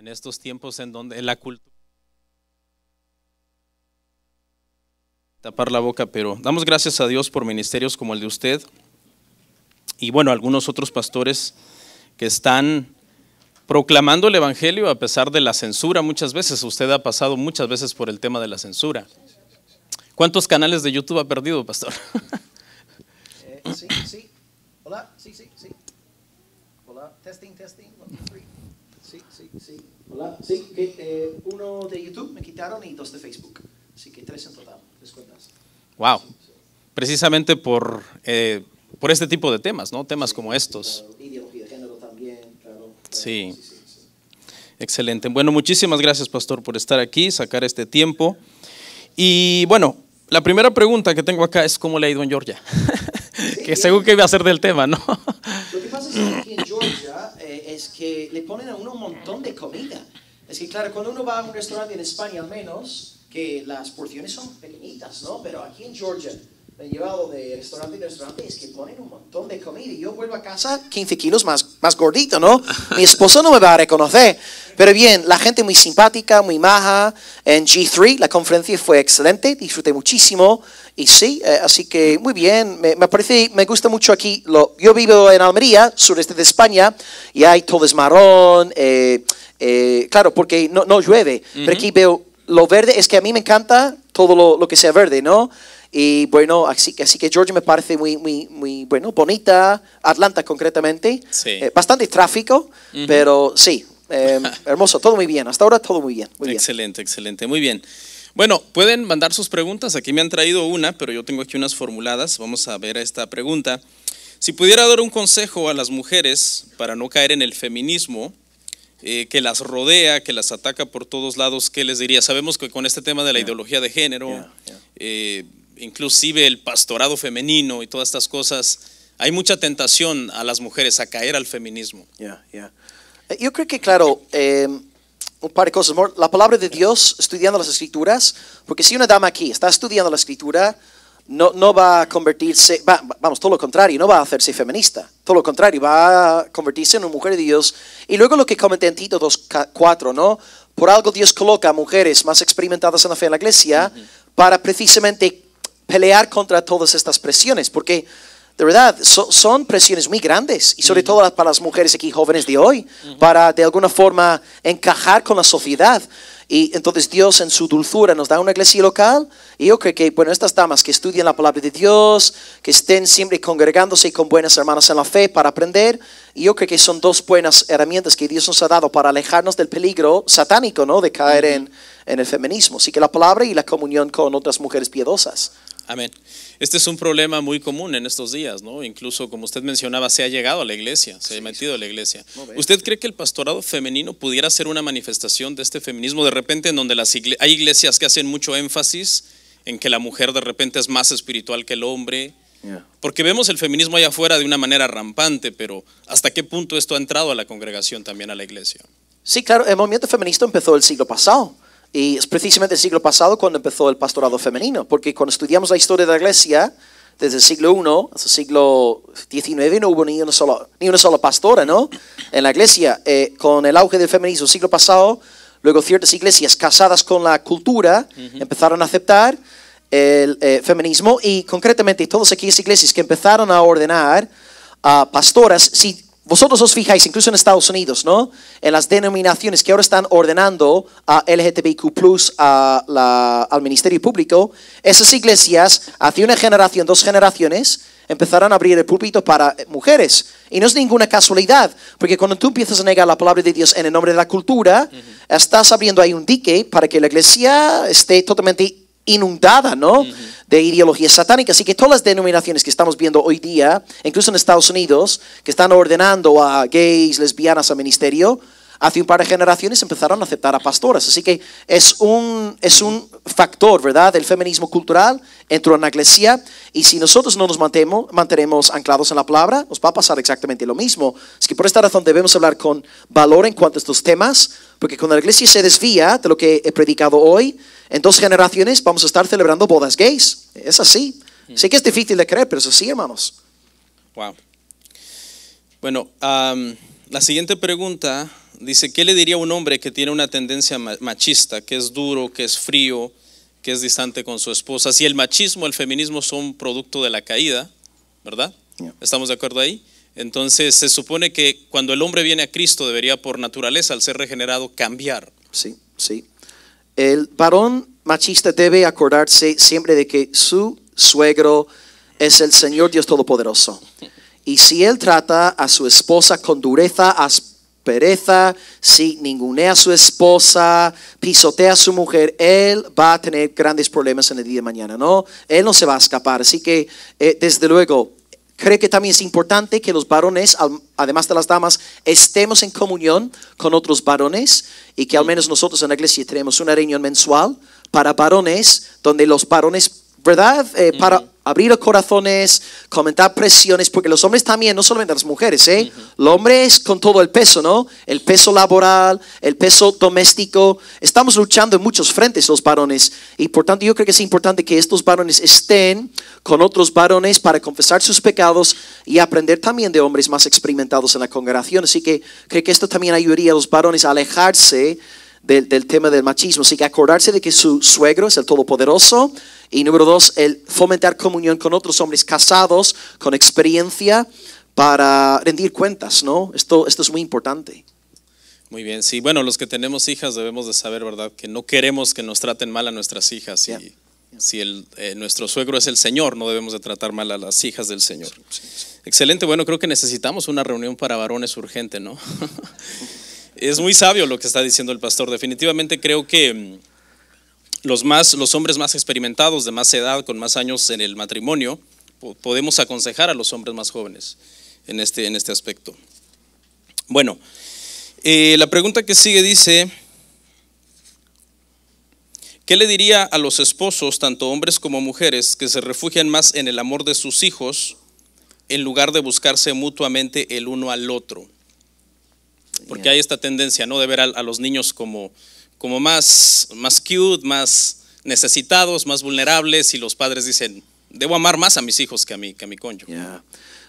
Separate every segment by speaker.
Speaker 1: en estos tiempos en donde la cultura... Tapar la boca, pero damos gracias a Dios por ministerios como el de usted y bueno, algunos otros pastores que están proclamando el Evangelio a pesar de la censura muchas veces. Usted ha pasado muchas veces por el tema de la censura. ¿Cuántos canales de YouTube ha perdido, pastor? Eh, sí,
Speaker 2: sí. Hola, sí, sí, sí. Hola, testing, testing. Sí, sí, sí. Hola, sí, que, eh, uno de YouTube me quitaron y dos de Facebook. Así que tres en total, tres
Speaker 1: Wow. Precisamente por, eh, por este tipo de temas, ¿no? Temas como estos. Sí. Excelente. Bueno, muchísimas gracias, Pastor, por estar aquí, sacar este tiempo. Y bueno, la primera pregunta que tengo acá es cómo le ha ido en Georgia, que según que iba a ser del tema, ¿no? aquí en
Speaker 2: Georgia eh, es que le ponen a uno un montón de comida. Es que, claro, cuando uno va a un restaurante en España, al menos, que las porciones son pequeñitas, ¿no? Pero aquí en Georgia, me he llevado de restaurante en restaurante, es que ponen un montón de comida. Y yo vuelvo a casa 15 kilos más más gordito, ¿no? Mi esposo no me va a reconocer. Pero bien, la gente muy simpática, muy maja. En G3 la conferencia fue excelente, disfruté muchísimo. Y sí, eh, así que muy bien. Me, parece, me gusta mucho aquí. yo vivo en Almería, sureste de España, y hay todo es marrón. Eh, eh, claro, porque no, no llueve. Pero aquí veo lo verde. Es que a mí me encanta todo lo, lo que sea verde, ¿no? Y bueno, así, que así que Georgia me parece muy, muy, muy bueno, bonita, Atlanta concretamente, eh, bastante tráfico, pero sí, eh, hermoso, todo muy bien, hasta ahora todo muy bien.
Speaker 1: Muy excelente, excelente, muy bien. Bueno, pueden mandar sus preguntas, aquí me han traído una, pero yo tengo aquí unas formuladas, vamos a ver esta pregunta. Si pudiera dar un consejo a las mujeres para no caer en el feminismo, eh, que las rodea, que las ataca por todos lados, ¿qué les diría? Sabemos que con este tema de la ideología de género, inclusive el pastorado femenino y todas estas cosas, hay mucha tentación a las mujeres a caer al feminismo. Eh,
Speaker 2: yo creo que, claro, eh, un par de cosas. La palabra de Dios, estudiando las escrituras, porque si una dama aquí está estudiando la escritura, no, no va a convertirse, vamos, todo lo contrario, no va a hacerse feminista. Todo lo contrario, va a convertirse en una mujer de Dios. Y luego lo que comenté en Tito 2.4, ¿no? Por algo Dios coloca a mujeres más experimentadas en la fe en la iglesia para precisamente pelear contra todas estas presiones, porque de verdad son presiones muy grandes, y sobre mm. todo para las mujeres aquí jóvenes de hoy, para de alguna forma encajar con la sociedad. Y entonces Dios en su dulzura nos da una iglesia local. Y yo creo que, bueno, estas damas que estudian la palabra de Dios, que estén siempre congregándose con buenas hermanas en la fe para aprender, y yo creo que son dos buenas herramientas que Dios nos ha dado para alejarnos del peligro satánico, ¿no? De caer en, en el feminismo. Así que la palabra y la comunión con otras
Speaker 1: mujeres piadosas. Amén. Este es un problema muy común en estos días, ¿no? Incluso, como usted mencionaba, se ha llegado a la iglesia, se ha metido a la iglesia. ¿Usted cree que el pastorado femenino pudiera ser una manifestación de este feminismo de repente en donde las hay iglesias que hacen mucho énfasis en que la mujer de repente es más espiritual que el hombre? Porque vemos el feminismo allá afuera de una manera rampante, pero ¿hasta qué punto esto ha entrado a la congregación también a la iglesia? Sí, claro,
Speaker 2: el movimiento feminista empezó el siglo pasado. Y es precisamente el siglo pasado cuando empezó el pastorado femenino, porque cuando estudiamos la historia de la iglesia, desde el siglo I hasta el siglo XIX no hubo ni una sola, ni una sola pastora ¿no? en la iglesia. Eh, con el auge del feminismo el siglo pasado, luego ciertas iglesias casadas con la cultura empezaron a aceptar el eh, feminismo y concretamente todas aquellas iglesias que empezaron a ordenar a pastoras, si vosotros os fijáis, incluso en Estados Unidos, ¿no? En las denominaciones que ahora están ordenando a LGTBIQ, a al Ministerio Público, esas iglesias, hace una generación, dos generaciones, empezarán a abrir el púlpito para eh, mujeres. Y no es ninguna casualidad, porque cuando tú empiezas a negar la palabra de Dios en el nombre de la cultura, estás abriendo ahí un dique para que la iglesia esté totalmente inundada, ¿no? De ideologías satánicas Así que todas las denominaciones que estamos viendo hoy día, incluso en Estados Unidos, que están ordenando a gays, lesbianas a ministerio, hace un par de generaciones empezaron a aceptar a pastoras. Así que es un, es un factor, ¿verdad? El feminismo cultural entró en la iglesia y si nosotros no nos mantenemos, mantenemos anclados en la palabra, nos va a pasar exactamente lo mismo. Es que por esta razón debemos hablar con valor en cuanto a estos temas, porque cuando la iglesia se desvía de lo que he predicado hoy, en dos generaciones vamos a estar celebrando bodas gays. Es así. Mm. Sé que es difícil de creer, pero es así, hermanos.
Speaker 1: Wow. Bueno, la siguiente pregunta dice, ¿qué le diría a un hombre que tiene una tendencia machista, que es duro, que es frío, que es distante con su esposa? Si el machismo, el feminismo son producto de la caída, ¿verdad? ¿Estamos de acuerdo ahí? Entonces se supone que cuando el hombre viene a Cristo debería por naturaleza, al ser regenerado, cambiar.
Speaker 2: Sí, sí. El varón machista debe acordarse siempre de que su suegro es el Señor Dios Todopoderoso. Y si él trata a su esposa con dureza, aspereza, si ningunea a su esposa, pisotea a su mujer, él va a tener grandes problemas en el día de mañana, ¿no? Él no se va a escapar. Así que, eh, desde luego, Creo que también es importante que los varones, además de las damas, estemos en comunión con otros varones y que al menos nosotros en la iglesia tenemos una reunión mensual para varones, donde los varones ¿verdad? Eh, para abrir los corazones, comentar presiones, porque los hombres también, no solamente las mujeres, ¿eh? Los hombres con todo el peso, ¿no? El peso laboral, el peso doméstico. Estamos luchando en muchos frentes los varones. Y por tanto yo creo que es importante que estos varones estén con otros varones para confesar sus pecados y aprender también de hombres más experimentados en la congregación. Así que creo que esto también ayudaría a los varones a alejarse del, tema del machismo. Así que acordarse de que su suegro es el Todopoderoso. Y número dos, el fomentar comunión con otros hombres casados con experiencia para rendir cuentas, ¿no? Esto, esto es muy importante.
Speaker 1: Muy bien, sí. Bueno, los que tenemos hijas debemos de saber, ¿verdad? Que no queremos que nos traten mal a nuestras hijas. Y si eh, nuestro suegro es el Señor, no debemos de tratar mal a las hijas del Señor. Excelente. Bueno, creo que necesitamos una reunión para varones urgente, ¿no? es muy sabio lo que está diciendo el pastor. Definitivamente creo que mm, los, más, los hombres más experimentados, de más edad, con más años en el matrimonio, podemos aconsejar a los hombres más jóvenes en este, en este aspecto. Bueno, eh, la pregunta que sigue dice, ¿qué le diría a los esposos, tanto hombres como mujeres, que se refugian más en el amor de sus hijos en lugar de buscarse mutuamente el uno al otro? porque hay esta tendencia ¿no? de ver a, los niños como, como más, más cute, más necesitados, más vulnerables, y los padres dicen, debo amar más a mis hijos que a mi, que a mi cónyuge.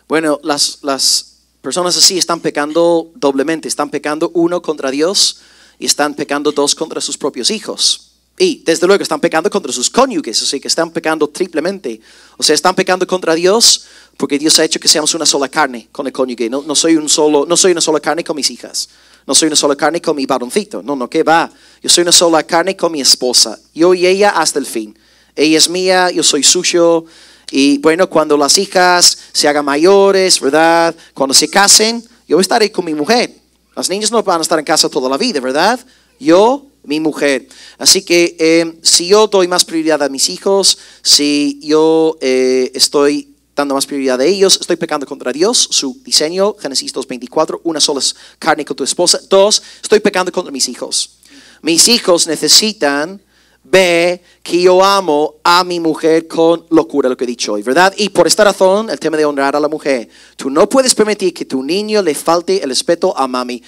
Speaker 1: Bueno, las,
Speaker 2: las personas así están pecando doblemente, están pecando uno contra Dios y están pecando dos contra sus propios hijos. Y desde luego están pecando contra sus cónyuges, así que están pecando triplemente. O sea, están pecando contra Dios porque Dios ha hecho que seamos una sola carne con el cónyuge. No, soy un solo, no soy una sola carne con mis hijas. No soy una sola carne con mi varoncito. No, no, ¿qué va? Yo soy una sola carne con mi esposa. Yo y ella hasta el fin. Ella es mía, yo soy suyo. Y bueno, cuando las hijas se hagan mayores, ¿verdad? Cuando se casen, yo estaré con mi mujer. Las niñas no van a estar en casa toda la vida, ¿verdad? Yo, mi mujer. Así que eh, si yo doy más prioridad a mis hijos, si yo eh, estoy dando más prioridad a ellos, estoy pecando contra Dios, su diseño, Génesis 2.24, una sola es carne con tu esposa. Dos, estoy pecando contra mis hijos. Mis hijos necesitan Ver que yo amo a mi mujer con locura, lo que he dicho hoy, ¿verdad? Y por esta razón, el tema de honrar a la mujer. Tú no puedes permitir que tu niño le falte el respeto a mami.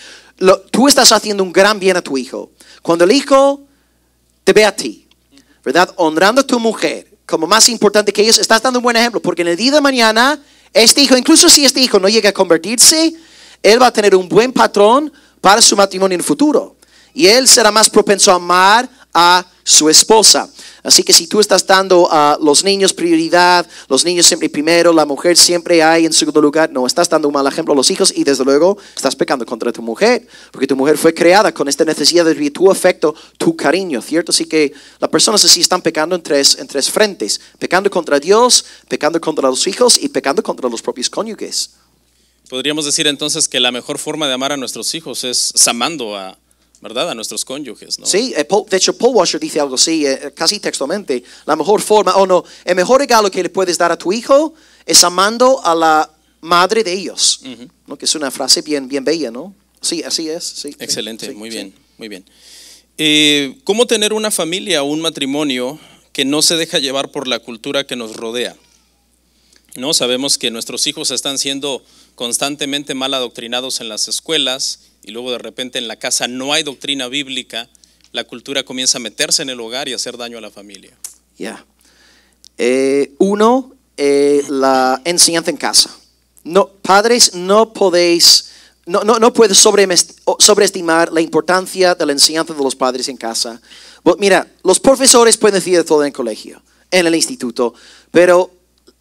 Speaker 2: tú estás haciendo un gran bien a tu hijo. Cuando el hijo te ve a ti, ¿verdad? Honrando a tu mujer, como más importante que ellos, estás dando un buen ejemplo, porque en el día de mañana, este hijo, incluso si este hijo no llega a convertirse, él va a tener un buen patrón para su matrimonio en el futuro. Y él será más propenso a amar a su esposa. Así que si tú estás dando a los niños prioridad, los niños siempre primero, la mujer siempre hay en segundo lugar, no, estás dando un mal ejemplo a los hijos y desde luego estás pecando contra tu mujer, porque tu mujer fue creada con esta necesidad de tu afecto, tu cariño, ¿cierto? Así que las personas así están pecando en tres, en tres frentes, pecando contra Dios, pecando contra los hijos y pecando contra los propios cónyuges.
Speaker 1: Podríamos decir entonces que la mejor forma de amar a nuestros hijos es amando a, ¿verdad? A nuestros cónyuges, ¿no? Sí, eh,
Speaker 2: de hecho Paul Washer dice algo así, eh, casi textualmente. La mejor forma, o oh, no, el mejor regalo que le puedes dar a tu hijo es amando a la madre de ellos, lo Que es una frase bien, bien bella, ¿no? Sí, así es. Sí,
Speaker 1: Excelente, muy bien, muy bien. Eh, ¿Cómo tener una familia o un matrimonio que no se deja llevar por la cultura que nos rodea? No sabemos que nuestros hijos están siendo constantemente mal adoctrinados en las escuelas y luego de repente en la casa no hay doctrina bíblica, la cultura comienza a meterse en el hogar y hacer daño a la familia. Ya.
Speaker 2: Eh, uno, eh, la enseñanza en casa. No, padres, no podéis, no, no, no puedes sobreestimar la importancia de la enseñanza de los padres en casa. mira, los profesores pueden decir todo en el colegio, en el instituto, pero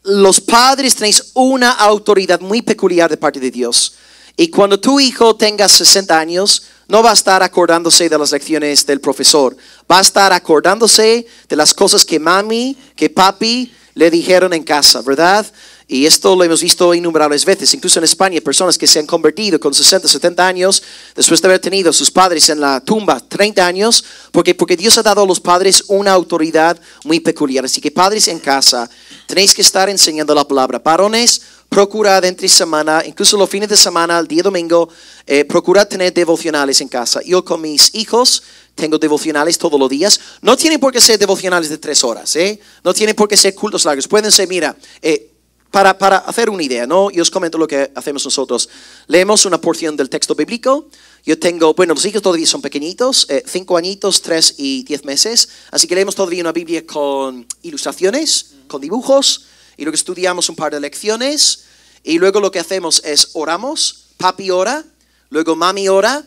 Speaker 2: los padres tenéis una autoridad muy peculiar de parte de Dios y cuando tu hijo tenga 60 años, no va a estar acordándose de las lecciones del profesor, va a estar acordándose de las cosas que mami, que papi le dijeron en casa, ¿verdad? Y esto lo hemos visto innumerables veces, incluso en España, personas que se han convertido con 60, 70 años, después de haber tenido a sus padres en la tumba 30 años, porque, porque Dios ha dado a los padres una autoridad muy peculiar. Así que padres en casa, tenéis que estar enseñando la palabra. Varones, procurad entre semana, incluso los fines de semana, el día domingo, eh, procurad tener devocionales en casa. Yo con mis hijos tengo devocionales todos los días. No tienen por qué ser devocionales de tres horas, ¿eh? No tienen por qué ser cultos largos. Pueden ser, mira, eh, para, hacer una idea, ¿no? Yo os comento lo que hacemos nosotros. Leemos una porción del texto bíblico. Yo tengo, bueno, los hijos todavía son pequeñitos, eh, cinco añitos, tres y diez meses. Así que leemos todavía una Biblia con ilustraciones, con dibujos. Y lo que estudiamos un par de lecciones. Y luego lo que hacemos es oramos. Papi ora, luego mami ora,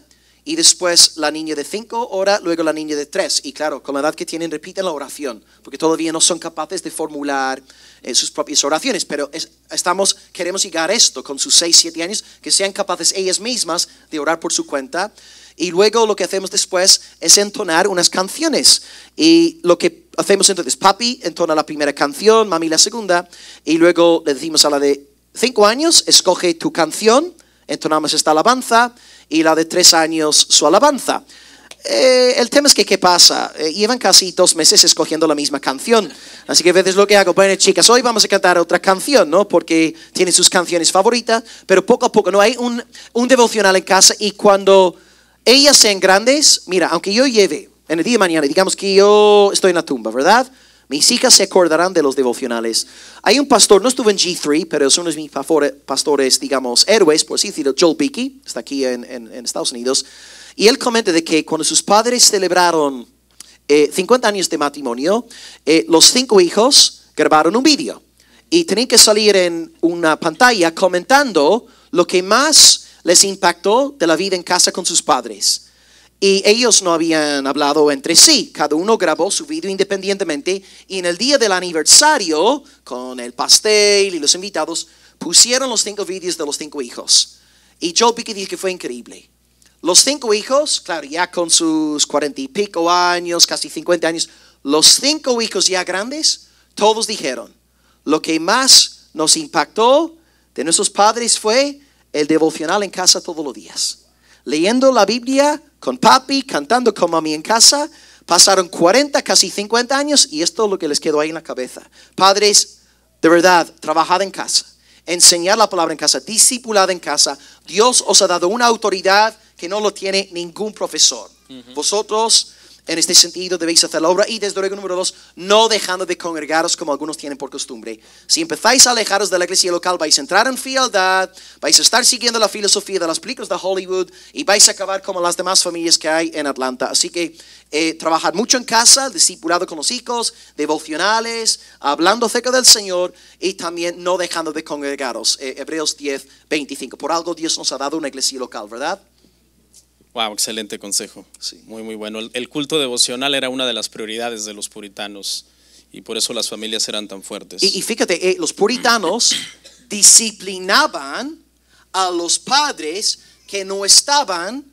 Speaker 2: y después la niña de cinco ora, luego la niña de tres. Y claro, con la edad que tienen repiten la oración, porque todavía no son capaces de formular eh, sus propias oraciones, pero estamos, queremos llegar a esto con sus seis, siete años, que sean capaces ellas mismas de orar por su cuenta. Y luego lo que hacemos después es entonar unas canciones. Y lo que hacemos entonces, papi entona la primera canción, mami la segunda, y luego le decimos a la de cinco años, escoge tu canción entonamos esta alabanza y la de tres años su alabanza. Eh, el tema es que, ¿qué pasa? Eh, llevan casi dos meses escogiendo la misma canción. Así que a veces lo que hago, bueno, chicas, hoy vamos a cantar otra canción, ¿no? Porque tienen sus canciones favoritas, pero poco a poco, ¿no? Hay un, un devocional en casa y cuando ellas sean grandes, mira, aunque yo lleve en el día de mañana, digamos que yo estoy en la tumba, ¿verdad? Mis hijas se acordarán de los devocionales. Hay un pastor, no estuvo en G3, pero es uno de mis pastores, digamos, héroes, por así decirlo, Joel Beakey. está aquí en, Estados Unidos. Y él comenta de que cuando sus padres celebraron 50 eh, años de matrimonio, eh, los cinco hijos grabaron un vídeo y tenían que salir en una pantalla comentando lo que más les impactó de la vida en casa con sus padres. Y ellos no habían hablado entre sí. Cada uno grabó su video independientemente. Y en el día del aniversario, con el pastel y los invitados, pusieron los cinco videos de los cinco hijos. Y yo vi que que fue increíble. Los cinco hijos, claro, ya con sus cuarenta y pico años, casi cincuenta años, los cinco hijos ya grandes, todos dijeron, lo que más nos impactó de nuestros padres fue el devocional en casa todos los días leyendo la Biblia con papi, cantando con mami en casa. Pasaron 40, casi 50 años y esto es lo que les quedó ahí en la cabeza. Padres, de verdad, trabajad en casa, enseñad la palabra en casa, discipulad en casa. Dios os ha dado una autoridad que no lo tiene ningún profesor. Vosotros en este sentido debéis hacer la obra y desde luego número dos, no dejando de congregaros como algunos tienen por costumbre. Si empezáis a alejaros de la iglesia local, vais a entrar en fialdad, vais a estar siguiendo la filosofía de las películas de Hollywood y vais a acabar como las demás familias que hay en Atlanta. Así que eh, trabajar mucho en casa, discipulado con los hijos, devocionales, hablando cerca del Señor y también no dejando de congregaros. Eh, Hebreos 10, 25. Por algo Dios nos ha dado una iglesia local, ¿verdad?
Speaker 1: Wow, excelente consejo. Sí. Muy, muy bueno. El, culto devocional era una de las prioridades de los puritanos y por eso las familias eran tan fuertes. Y, fíjate, eh, los
Speaker 2: puritanos disciplinaban a los padres que no estaban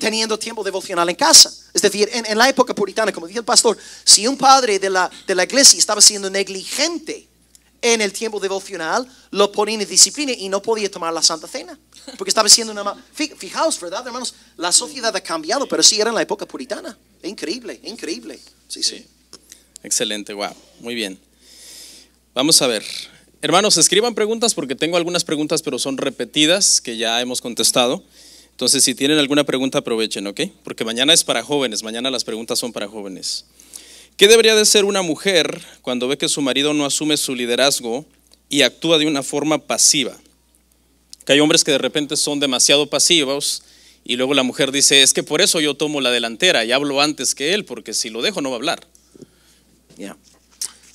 Speaker 2: teniendo tiempo devocional en casa. Es decir, en, la época puritana, como dijo el pastor, si un padre de la, de la iglesia estaba siendo negligente en el tiempo devocional lo ponían en disciplina y no podía tomar la Santa Cena. Porque estaba siendo una... Fijaos, ¿verdad, hermanos? La sociedad ha cambiado, pero sí era en la época puritana. Increíble, increíble.
Speaker 1: Sí, sí. Excelente, wow. Muy bien. Vamos a ver. Hermanos, escriban preguntas porque tengo algunas preguntas, pero son repetidas que ya hemos contestado. Entonces, si tienen alguna pregunta, aprovechen, ¿ok? Porque mañana es para jóvenes, mañana las preguntas son para jóvenes. ¿Qué debería de ser una mujer cuando ve que su marido no asume su liderazgo y actúa de una forma pasiva? Que hay hombres que de repente son demasiado pasivos y luego la mujer dice, es que por eso yo tomo la delantera y hablo antes que él, porque si lo dejo no va a hablar.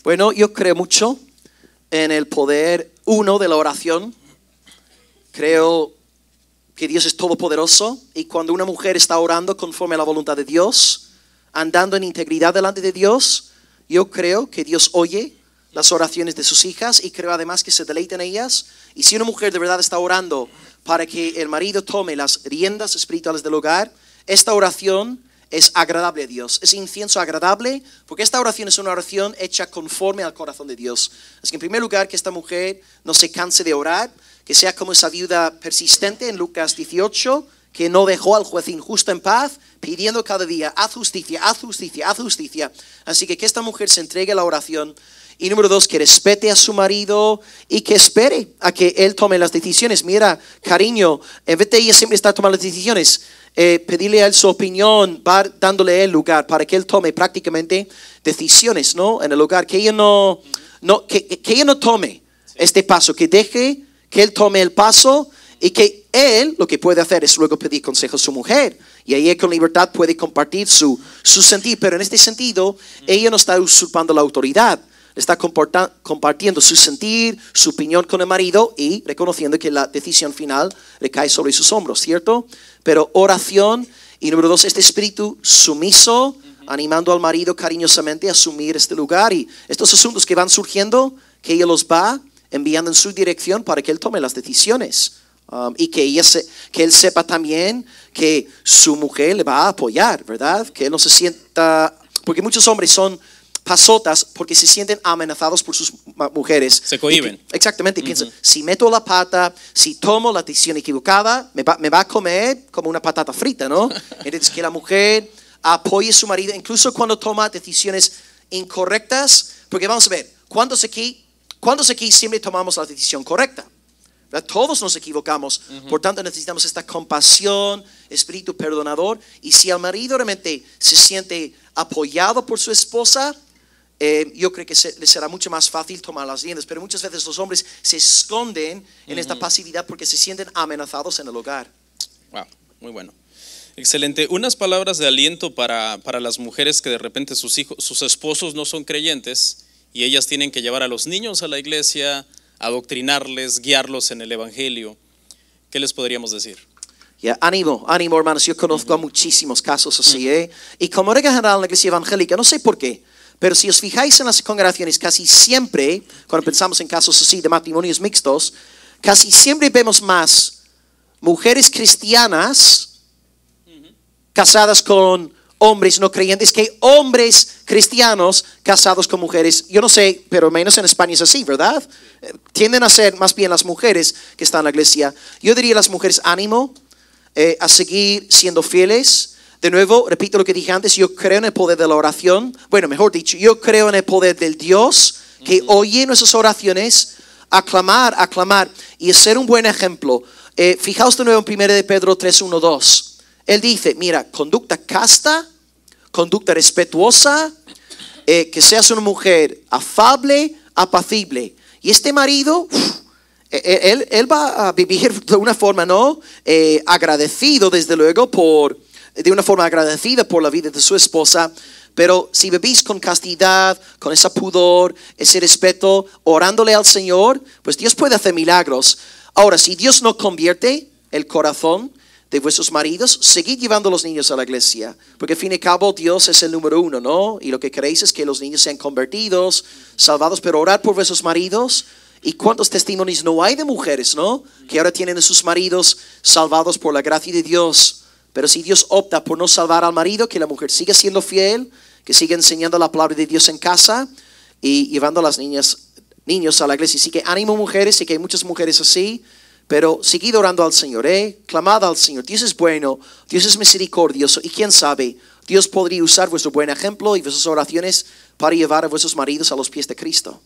Speaker 1: Bueno,
Speaker 2: yo creo mucho en el poder uno de la
Speaker 1: oración.
Speaker 2: Creo que Dios es todopoderoso y cuando una mujer está orando conforme a la voluntad de Dios, andando en integridad delante de Dios, yo creo que Dios oye las oraciones de sus hijas y creo además que se deleita en ellas. Y si una mujer de verdad está orando para que el marido tome las riendas espirituales del hogar, esta oración es agradable a Dios, es incienso agradable, porque esta oración es una oración hecha conforme al corazón de Dios. Así que en primer lugar, que esta mujer no se canse de orar, que sea como esa viuda persistente en Lucas 18, que no dejó al juez injusto en paz, pidiendo cada día, haz justicia, haz justicia, haz justicia. Así que que esta mujer se entregue a la oración. Y número dos, que respete a su marido y que espere a que él tome las decisiones. Mira, cariño, en vez de ella siempre está tomando las decisiones, eh, pedirle a él su opinión, va dándole el lugar para que él tome prácticamente decisiones, ¿no? En el lugar, que ella no, no, que, que ella no tome este paso, que deje que él tome el paso y que él lo que puede hacer es luego pedir consejo a su mujer y ahí con libertad puede compartir su, su sentir, pero en este sentido ella no está usurpando la autoridad, está compartiendo su sentir, su opinión con el marido y reconociendo que la decisión final le cae sobre sus hombros, ¿cierto? Pero oración y número dos, este espíritu sumiso, animando al marido cariñosamente a asumir este lugar y estos asuntos que van surgiendo, que ella los va enviando en su dirección para que él tome las decisiones. Um, y que, que él sepa también que su mujer le va a apoyar, ¿verdad? Que él no se sienta, porque muchos hombres son pasotas porque se sienten amenazados por sus mujeres. Se cohiben. exactamente, y si meto la pata, si tomo la decisión equivocada, me va, a comer como una patata frita, ¿no? Entonces, que la mujer apoye a su marido, incluso cuando toma decisiones incorrectas, porque vamos a ver, cuando se aquí, cuando se aquí siempre tomamos la decisión correcta. Todos nos equivocamos. Por tanto, necesitamos esta compasión, espíritu perdonador. Y si el marido realmente se siente apoyado por su esposa, eh, yo creo que le será mucho más fácil tomar las riendas. Pero muchas veces los hombres se esconden en esta pasividad porque se sienten amenazados en el hogar.
Speaker 1: Wow, muy bueno. Excelente. Unas palabras de aliento para, para las mujeres que de repente sus hijos, sus esposos no son creyentes y ellas tienen que llevar a los niños a la iglesia, adoctrinarles, guiarlos en el Evangelio, ¿qué les podríamos decir?
Speaker 2: Ya ánimo, ánimo hermanos, yo conozco muchísimos casos así, ¿eh? Y como regla general en la iglesia evangélica, no sé por qué, pero si os fijáis en las congregaciones, casi siempre, cuando pensamos en casos así de matrimonios mixtos, casi siempre vemos más mujeres cristianas casadas con hombres no creyentes que hombres cristianos casados con mujeres. Yo no sé, pero menos en España es así, ¿verdad? Tienden a ser más bien las mujeres que están en la iglesia. Yo diría a las mujeres ánimo eh, a seguir siendo fieles. De nuevo, repito lo que dije antes, yo creo en el poder de la oración. Bueno, mejor dicho, yo creo en el poder del Dios que oye nuestras oraciones, aclamar, aclamar y ser un buen ejemplo. Eh, fijaos de nuevo en 1 de Pedro 3, 1, 2. Él dice, mira, conducta casta, conducta respetuosa, eh, que seas una mujer afable, apacible. Y este marido, e, e, él, va a vivir de una forma, ¿no? Eh, agradecido, desde luego, por, de una forma agradecida por la vida de su esposa. Pero si vivís con castidad, con ese pudor, ese respeto, orándole al Señor, pues Dios puede hacer milagros. Ahora, si Dios no convierte el corazón, de vuestros maridos, seguid llevando a los niños a la iglesia, porque al fin y cabo Dios es el número uno, ¿no? Y lo que creéis es que los niños sean convertidos, salvados, pero orar por vuestros maridos. ¿Y cuántos testimonios no hay de mujeres, ¿no? Que ahora tienen a sus maridos salvados por la gracia de Dios. Pero si Dios opta por no salvar al marido, que la mujer siga siendo fiel, que siga enseñando la palabra de Dios en casa y llevando a las niñas, niños a la iglesia. Así que ánimo mujeres, y que hay muchas mujeres así pero seguid orando al Señor, ¿eh? clamad al Señor. Dios es bueno, Dios es misericordioso y quién sabe, Dios podría usar vuestro buen ejemplo y vuestras oraciones para llevar a vuestros maridos a los pies de Cristo.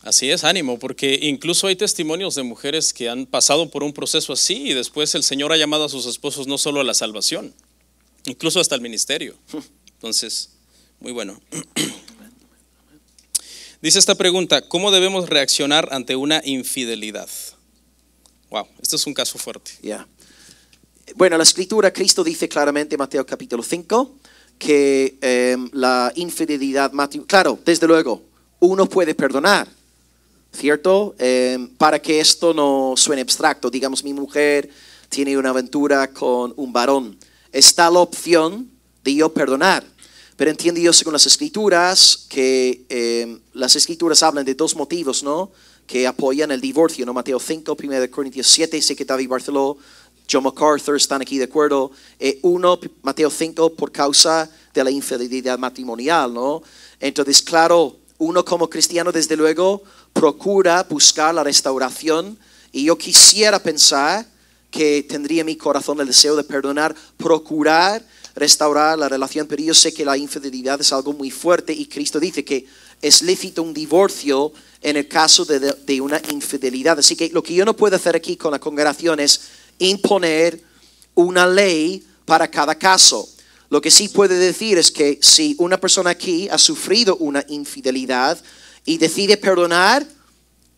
Speaker 1: Así es, ánimo, porque incluso hay testimonios de mujeres que han pasado por un proceso así y después el Señor ha llamado a sus esposos no solo a la salvación, incluso hasta el ministerio. Entonces, muy bueno. Dice esta pregunta, ¿cómo debemos reaccionar ante una infidelidad? Wow, esto es un caso fuerte.
Speaker 2: Yeah. Bueno, la escritura, Cristo dice claramente, Mateo capítulo 5, que em, la infidelidad claro, desde luego, uno puede perdonar, ¿cierto? Em, para que esto no suene abstracto, digamos, mi mujer tiene una aventura con un varón, está la opción de yo perdonar, pero entiendo yo según las escrituras que em, las escrituras hablan de dos motivos, ¿no? que apoyan el divorcio, ¿no? Mateo 5, 1 Corintios 7, sé que David Barceló, John MacArthur están aquí de acuerdo. 1 eh, uno, Mateo 5, por causa de la infidelidad matrimonial, ¿no? Entonces, claro, uno como cristiano, desde luego, procura buscar la restauración y yo quisiera pensar que tendría en mi corazón el deseo de perdonar, procurar restaurar la relación, pero yo sé que la infidelidad es algo muy fuerte y Cristo dice que es lícito un divorcio en el caso de, una infidelidad. Así que lo que yo no puedo hacer aquí con la congregación es imponer una ley para cada caso. Lo que sí puede decir es que si una persona aquí ha sufrido una infidelidad y decide perdonar,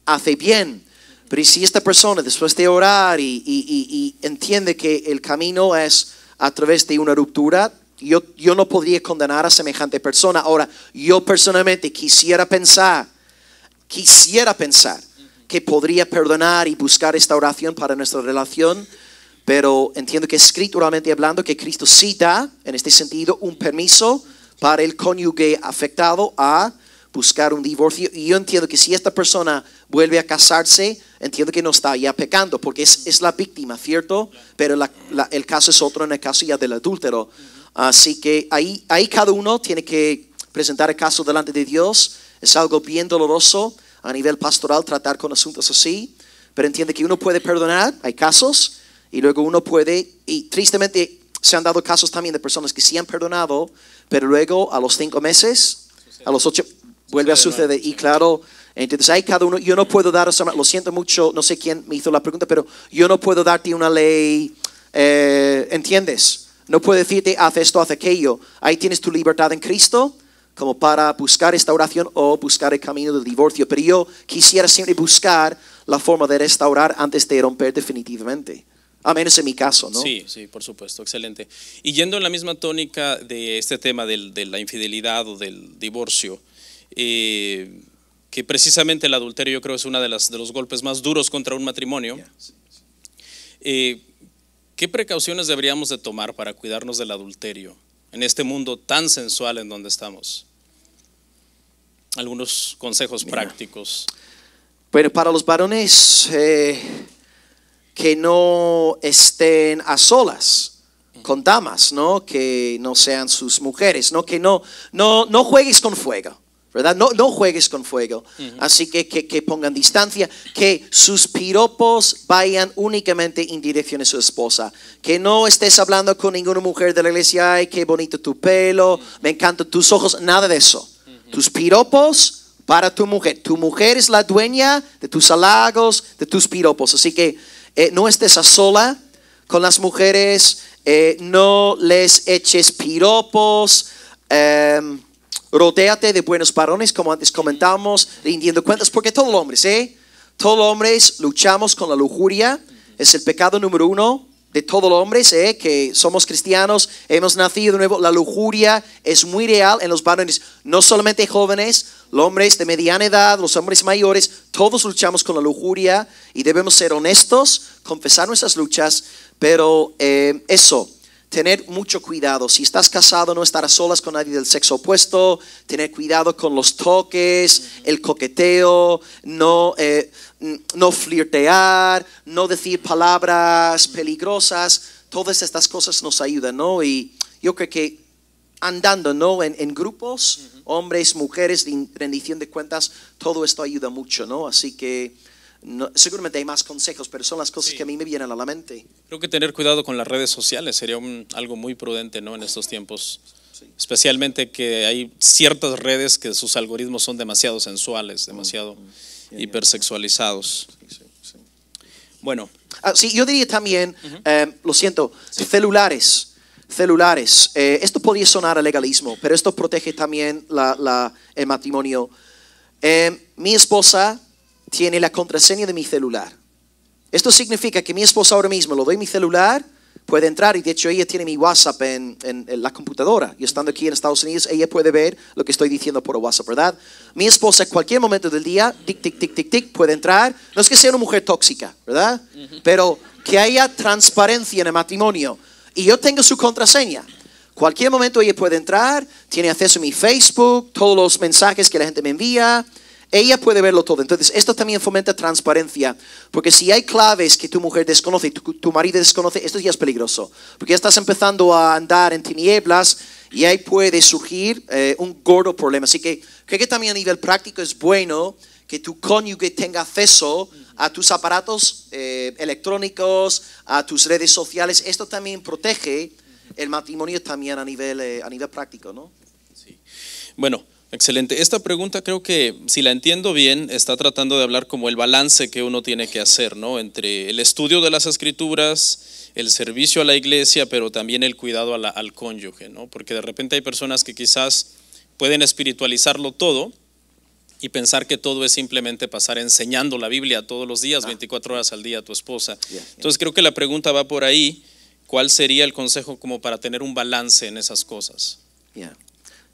Speaker 2: hace bien. Pero si esta persona después de orar y, y, y, y entiende que el camino es a través de una ruptura, yo, yo no podría condenar a semejante persona. Ahora, yo personalmente quisiera pensar quisiera pensar que podría perdonar y buscar esta oración para nuestra relación, pero entiendo que escrituralmente hablando que Cristo sí da, en este sentido, un permiso para el cónyuge afectado a buscar un divorcio. Y yo entiendo que si esta persona vuelve a casarse, entiendo que no está ya pecando, porque es, es la víctima, ¿cierto? Pero el caso es otro en el caso ya del adúltero. Así que ahí, ahí cada uno tiene que presentar el caso delante de Dios es algo bien doloroso a nivel pastoral tratar con asuntos así, pero entiende que uno puede perdonar, hay casos, y luego uno puede, y tristemente se han dado casos también de personas que sí han perdonado, pero luego a los cinco meses, a los ocho, vuelve a suceder. Y claro, entonces hay cada uno, yo no puedo dar, lo siento mucho, no sé quién me hizo la pregunta, pero yo no puedo darte una ley, eh, ¿entiendes? No puedo decirte, haz esto, haz aquello. Ahí tienes tu libertad en Cristo como para buscar restauración o buscar el camino del divorcio. Pero yo quisiera siempre buscar la forma de restaurar antes de romper definitivamente. A menos en mi caso, ¿no? Sí,
Speaker 1: sí, por supuesto, excelente. Y yendo en la misma tónica de este tema de la infidelidad o del divorcio, eh, que precisamente el adulterio yo creo es uno de, las, de los golpes más duros contra un matrimonio. Eh, ¿Qué precauciones deberíamos de tomar para cuidarnos del adulterio en este mundo tan sensual en donde estamos? algunos consejos prácticos.
Speaker 2: Bueno, para los varones eh, que no estén a solas con damas, ¿no? Que no sean sus mujeres, ¿no? Que no, no, no juegues con fuego. ¿verdad? No, no, juegues con fuego. Así que, que, que, pongan distancia, que sus piropos vayan únicamente en dirección a su esposa. Que no estés hablando con ninguna mujer de la iglesia, ay, qué bonito tu pelo, me encantan tus ojos, nada de eso tus piropos para tu mujer. Tu mujer es la dueña de tus halagos, de tus piropos. Así que eh, no estés a sola con las mujeres, eh, no les eches piropos. Eh, de buenos varones, como antes comentamos, rindiendo cuentas, porque todos los hombres, ¿eh? Todos los hombres luchamos con la lujuria, es el pecado número uno de todos los hombres que somos cristianos, hemos nacido de nuevo, la lujuria es muy real en los varones, no solamente jóvenes, los hombres de mediana edad, los hombres mayores, todos luchamos con la lujuria y debemos ser honestos, confesar nuestras luchas, pero eh, eso, tener mucho cuidado. Si estás casado, no estar solas con nadie del sexo opuesto, tener cuidado con los toques, el coqueteo, no, eh, no flirtear, no decir palabras peligrosas. Todas estas cosas nos ayudan, ¿no? Y yo creo que andando, ¿no? En, en grupos, hombres, mujeres, rendición de cuentas, todo esto ayuda mucho, ¿no? Así que seguramente hay más consejos, pero son las cosas que a mí me vienen a
Speaker 1: la mente. Creo que tener cuidado con las redes sociales sería algo muy prudente ¿no? en estos tiempos. Especialmente que hay ciertas redes que sus algoritmos son demasiado sensuales, mm, demasiado mm, hipersexualizados. Bueno.
Speaker 2: Ah, sí, yo diría también, em, lo siento, celulares. Celulares. Eh, esto podría sonar a legalismo, pero esto protege también la, el matrimonio. Em, mi esposa tiene la contraseña de mi celular. Esto significa que mi esposa ahora mismo lo doy mi celular, puede entrar y de hecho ella tiene mi WhatsApp en, la computadora. Y estando aquí en Estados Unidos, ella puede ver lo que estoy diciendo por WhatsApp, ¿verdad? Mi esposa en cualquier momento del día, tic, tic, tic, tic, tic, puede entrar. No es que sea una mujer tóxica, ¿verdad? Pero que haya transparencia en el matrimonio. Y yo tengo su contraseña. Cualquier momento ella puede entrar, tiene acceso a mi Facebook, todos los mensajes que la gente me envía, ella puede verlo todo. Entonces, esto también fomenta transparencia. Porque si hay claves que tu mujer desconoce y tu, marido desconoce, esto ya es peligroso. Porque ya estás empezando a andar en tinieblas y ahí puede surgir eh, un gordo problema. Así que creo que también a nivel práctico es bueno que tu cónyuge tenga acceso a tus aparatos eh, electrónicos, a tus redes sociales. Esto también protege el matrimonio también a nivel, eh, a nivel
Speaker 1: práctico, ¿no? Sí. Bueno. Excelente. Esta pregunta creo que, si la entiendo bien, está tratando de hablar como el balance que uno tiene que hacer, ¿no? Entre el estudio de las escrituras, el servicio a la iglesia, pero también el cuidado al cónyuge, ¿no? Porque de repente hay personas que quizás pueden espiritualizarlo todo y pensar que todo es simplemente pasar enseñando la Biblia todos los días, 24 ah. horas al día a tu esposa. Entonces creo que la pregunta va por ahí. ¿Cuál sería el consejo como para tener un balance en esas cosas?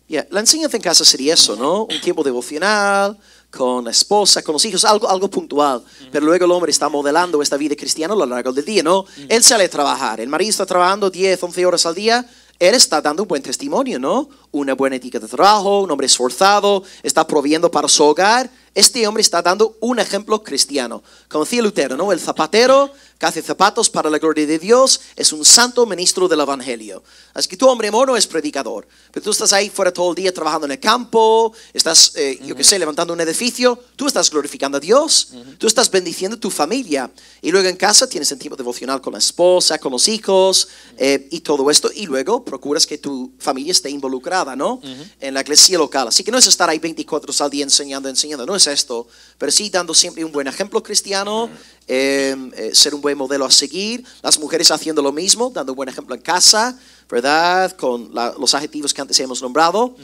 Speaker 2: La enseñanza en casa sería eso, ¿no? Un tiempo devocional, con la esposa, con los hijos, algo, algo puntual. Pero luego el hombre está modelando esta vida cristiana a lo largo del día, ¿no? Él sale a trabajar, el marido está trabajando 10, 11 horas al día, él está dando un buen testimonio, ¿no? Una buena ética de trabajo, un hombre esforzado, está proviendo para su hogar. Este hombre está dando un ejemplo cristiano. Como decía Lutero, ¿no? El zapatero hace zapatos para la gloria de Dios, es un santo ministro del Evangelio. Así que tu hombre mono es predicador, pero tú estás ahí fuera todo el día trabajando en el campo, estás, eh, yo qué sé, levantando un edificio, tú estás glorificando a Dios, tú estás bendiciendo a tu familia. Y luego en casa tienes el tiempo devocional con la esposa, con los hijos eh, y todo esto, y luego procuras que tu familia esté involucrada, ¿no? En la iglesia local. Así que no es estar ahí 24 horas al día enseñando, enseñando, no es esto, pero sí dando siempre un buen ejemplo cristiano Em, eh, ser un buen modelo a seguir. Las mujeres haciendo lo mismo, dando un buen ejemplo en casa, ¿verdad? Con los adjetivos que antes hemos nombrado.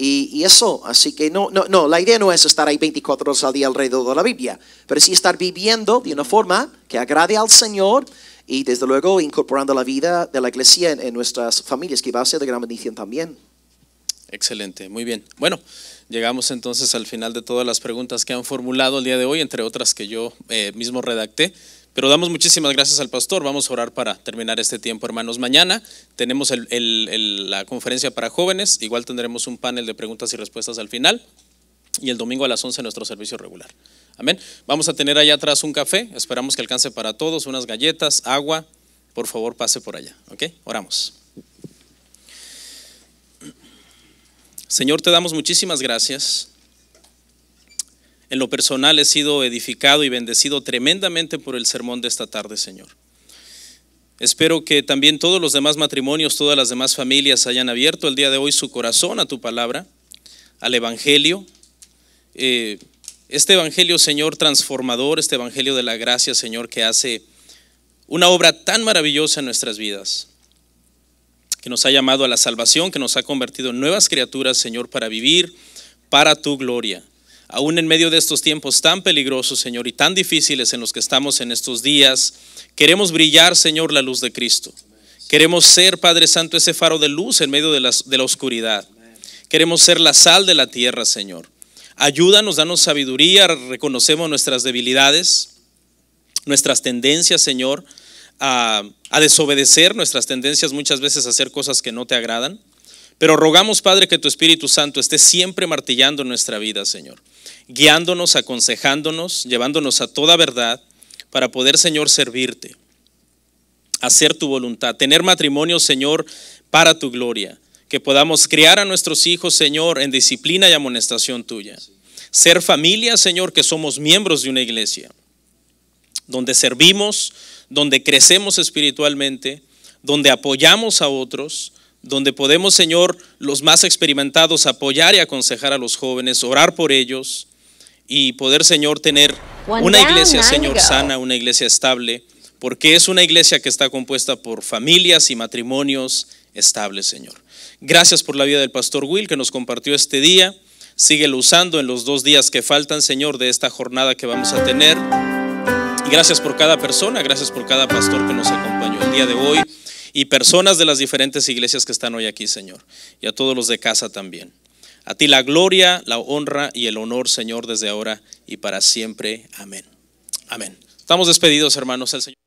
Speaker 2: Y, eso, así que no, no, no, la idea no es estar ahí 24 horas al día alrededor de la Biblia, pero sí estar viviendo de una forma que agrade al Señor y desde luego incorporando la vida de la iglesia en, en nuestras familias, que va a ser de gran bendición también.
Speaker 1: Excelente, muy bien. Bueno, llegamos entonces al final de todas las preguntas que han formulado el día de hoy, entre otras que yo eh, mismo redacté. Pero damos muchísimas gracias al pastor. Vamos a orar para terminar este tiempo, hermanos. Mañana tenemos la conferencia para jóvenes. Igual tendremos un panel de preguntas y respuestas al final. Y el domingo a las 11 nuestro servicio regular. Amén. Vamos a tener allá atrás un café. Esperamos que alcance para todos, unas galletas, agua. Por favor, pase por allá. ¿Ok? Oramos. Señor, te damos muchísimas gracias. En lo personal he sido edificado y bendecido tremendamente por el sermón de esta tarde, Señor. Espero que también todos los demás matrimonios, todas las demás familias hayan abierto el día de hoy su corazón a tu palabra, al Evangelio. Eh, este Evangelio, Señor, transformador, este Evangelio de la gracia, Señor, que hace una obra tan maravillosa en nuestras vidas que nos ha llamado a la salvación, que nos ha convertido en nuevas criaturas, Señor, para vivir para tu gloria. Aún en medio de estos tiempos tan peligrosos, Señor, y tan difíciles en los que estamos en estos días, queremos brillar, Señor, la luz de Cristo. Queremos ser, Padre Santo, ese faro de luz en medio de la, de la oscuridad. Queremos ser la sal de la tierra, Señor. Ayúdanos, danos sabiduría, reconocemos nuestras debilidades, nuestras tendencias, Señor a, desobedecer, nuestras tendencias muchas veces a hacer cosas que no te agradan. Pero rogamos, Padre, que tu Espíritu Santo esté siempre martillando nuestra vida, Señor, guiándonos, aconsejándonos, llevándonos a toda verdad para poder, Señor, servirte, hacer tu voluntad, tener matrimonio, Señor, para tu gloria, que podamos criar a nuestros hijos, Señor, en disciplina y amonestación tuya. Ser familia, Señor, que somos miembros de una iglesia, donde servimos, donde crecemos espiritualmente, donde apoyamos a otros, donde podemos, Señor, los más experimentados, apoyar y aconsejar a los jóvenes, orar por ellos y poder, Señor, tener una iglesia, Señor, sana, una iglesia estable, porque es una iglesia que está compuesta por familias y matrimonios estables, Señor. Gracias por la vida del pastor Will que nos compartió este día. Síguelo usando en los dos días que faltan, Señor, de esta jornada que vamos a tener gracias por cada persona, gracias por cada pastor que nos acompañó el día de hoy y personas de las diferentes iglesias que están hoy aquí, Señor. Y a todos los de casa también. A ti la gloria, la honra y el honor, Señor, desde ahora y para siempre. Amén. Amén. Estamos despedidos, hermanos. El Señor.